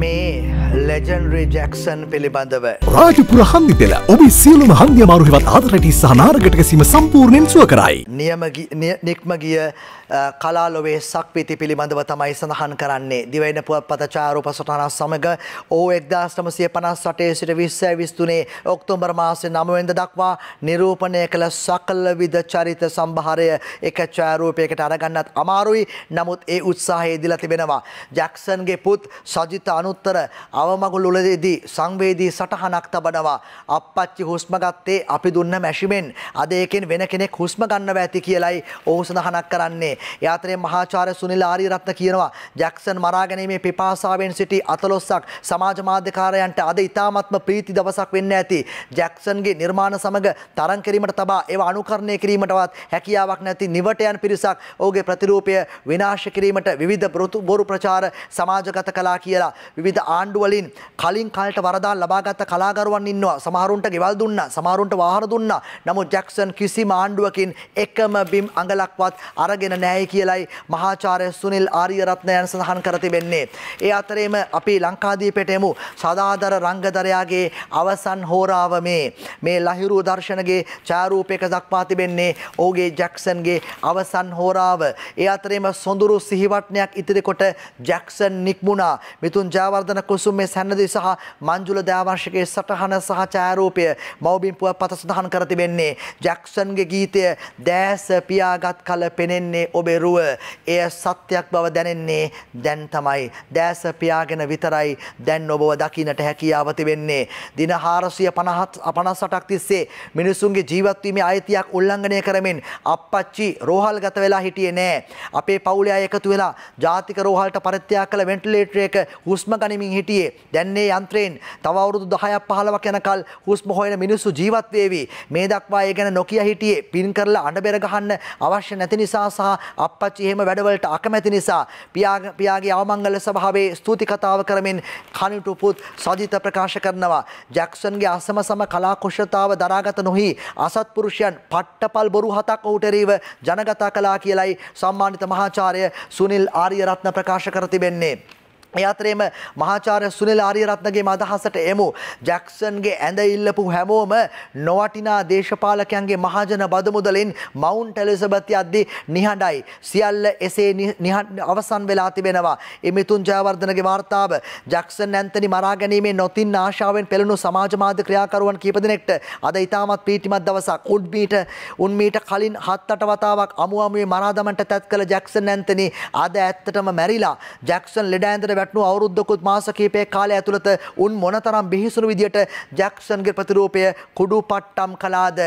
me. ලෙජන්රී Jackson පිළිබඳව. රාජපුර හන්දි පෙළ ඔබේ සියලුම හන්දිය මාරුහිවත් ආදරටි සහ නාරකට ගැසීම සම්පූර්ණයෙන් සුව කරයි. නියම නික්ම ගිය කලාලොවේ සක්විති පිළිබඳව තමයි සඳහන් කරන්නේ. දිවයින පුවත්පත චාරුපසටහන සමග ඕ 1958 සිට 2023 ඔක්තෝබර් මාසේ 9 වෙනිදා දක්වා නිරූපණය කළ සකල විද චරිත සම්භාරය එක ඡායාරූපයකට අරගන්නත් අමාරුයි. නමුත් ඒ උත්සාහය දීලා තිබෙනවා. ජැක්සන්ගේ පුත් සජිත අනුත්තර අවමගුල් උලදීදී සංවේදී සටහනක් තබනවා අප්පච්චි හුස්ම ගත්තේ අපි දුන්න මැෂිමෙන් අද ඒකෙන් වෙන කෙනෙක් හුස්ම ගන්නවා ඇති කියලයි ඔහු සඳහනක් කරන්නේ යාත්‍රේ මහාචාර්ය සුනිල් ආරියරත්න කියනවා ජැක්සන් මරා ගැනීමේ පිපාසාවෙන් සිටි අතලොස්සක් සමාජ මාධ්‍යකාරයන්ට අද ඉතාමත්ම ප්‍රීති දවසක් වෙන්න ඇති ජැක්සන්ගේ නිර්මාණ සමග තරම් කිරීමට තබා ඒවා අනුකරණය කිරීමටවත් හැකියාවක් නැති නිවටයන් පිරිසක් ඔහුගේ ප්‍රතිරූපය විනාශ කිරීමට විවිධ බොරු ප්‍රචාර සමාජගත කළා කියලා විවිධ ආණ්ඩුවල වලින් කලින් කාලට වරදා ලබාගත් කලාකරුවන් ඉන්නවා. සමහරුන්ට ගෙවල් දුන්නා, සමහරුන්ට වාහන දුන්නා. නමුත් ජැක්සන් කිසිම ආණ්ඩුවකින් එකම බිම් අඟලක්වත් අරගෙන නැහැ කියලයි මහාචාර්ය සුනිල් ආරියරත්නයන් සඳහන් කර තිබෙන්නේ. ඒ අතරේම අපි ලංකාදීපයට එමු සදාදර රංගදරයාගේ අවසන් හෝරාව මේ මේ ලහිරු දර්ශනගේ ඡාරූපයක දක්වා තිබෙන්නේ ඔහුගේ ජැක්සන්ගේ අවසන් හෝරාව. ඒ අතරේම සොඳුරු සිහිවටනයක් ඉතිරි කොට ජැක්සන් නික්මුණා. මිතුන් ජයවර්ධන කුසුම මේ සැන්නදී සහ මංජුල දයාවංශගේ සටහන සහ ඡායාරූපය මව්බිම් පුවත්පත සඳහන් කර තිබෙන්නේ ජැක්සන්ගේ ගීතය දැස පියාගත් කල පෙනෙන්නේ ඔබේ රුව එය සත්‍යයක් බව දැනෙන්නේ දැන් තමයි දැස පියාගෙන විතරයි දැන් ඔබව දකින්නට හැකියාව තිබෙන්නේ දින 450 58ක් තිස්සේ මිනිසුන්ගේ ජීවත්වීමේ අයිතියක් උල්ලංඝනය කරමින් අප්පච්චි රෝහල්ගත වෙලා හිටියේ නෑ අපේ පවුලේ අය එකතු වෙලා ජාතික රෝහලට පරිත්‍යාග කළ වෙන්ටිලේටර් එක හුස්ම ගනිමින් හිටියේ දැන් මේ යන්ත්‍රයෙන් තව අවුරුදු 10ක් 15ක් යනකල් හුස්ම හොයන මිනිස්සු ජීවත් වේවි. මේ දක්වා ඒ ගැන නොකිය හිටියේ පින් කරලා අඬ බෙර ගහන්න අවශ්‍ය නැති නිසා සහ අප්පච්චි එහෙම වැඩවලට අකමැති නිසා පියාගේ අවමංගල සභාවේ ස්තුති කතාව කරමින් කනිටු පුත් සජිත ප්‍රකාශ කරනවා. ජැක්සන්ගේ අසම සම කලා කුෂ්‍යතාව දරාගත නොහි අසත්පුරුෂයන් පට්ටපල් බොරු හතක් ඔහුටරීව ජනගතා කලා කියලයි සම්මානිත මහාචාර්ය සුනිල් ආරියරත්න ප්‍රකාශ කර තිබෙන්නේ. එයාතරේම මහාචාර්ය සුනිල් ආරියරත්නගේ මදහසට එමු ජැක්සන්ගේ ඇඳ ඉල්ලපු හැමෝම නොවටිනා දේශපාලකයන්ගේ මහජන බදමුදලින් මවුන්ට් එලිසබෙත් යද්දී නිහඬයි සියල්ල එසේ අවසන් වෙලා තිබෙනවා ඉමිතුන් ජයවර්ධනගේ වාර්තාව ජැක්සන් ඇන්තනි මරා ගැනීමේ නොතින් ආශාවෙන් පෙළුණු සමාජ මාධ්‍ය ක්‍රියාකරුවන් කීප දෙනෙක්ට අද ඉතාමත් පීටිමත් දවසක් උඩ් මීට උන් මීට කලින් හත් අට වතාවක් අමු අමුවේ මරා දමන්නට තැත් කළ ජැක්සන් ඇන්තනි අද ඇත්තටම මැරිලා ජැක්සන් ලෙඩ ඇඳට වැටුණු අවුරුද්දකුත් මාස කිහිපයක කාලය ඇතුළත උන් මොනතරම් බිහිසුණු විදියට ජැක්සන්ගේ ප්‍රතිරූපය කුඩු පට්ටම් කළාද